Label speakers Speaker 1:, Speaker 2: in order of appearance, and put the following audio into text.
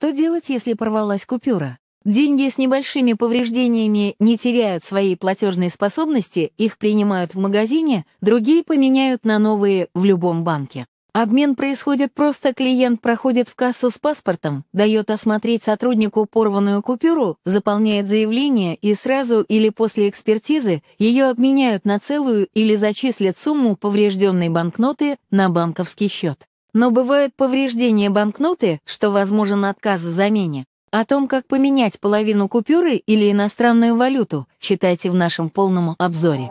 Speaker 1: Что делать, если порвалась купюра? Деньги с небольшими повреждениями не теряют своей платежной способности, их принимают в магазине, другие поменяют на новые в любом банке. Обмен происходит просто клиент проходит в кассу с паспортом, дает осмотреть сотруднику порванную купюру, заполняет заявление и сразу или после экспертизы ее обменяют на целую или зачислят сумму поврежденной банкноты на банковский счет. Но бывают повреждения банкноты, что возможен отказ в замене. О том, как поменять половину купюры или иностранную валюту, читайте в нашем полном обзоре.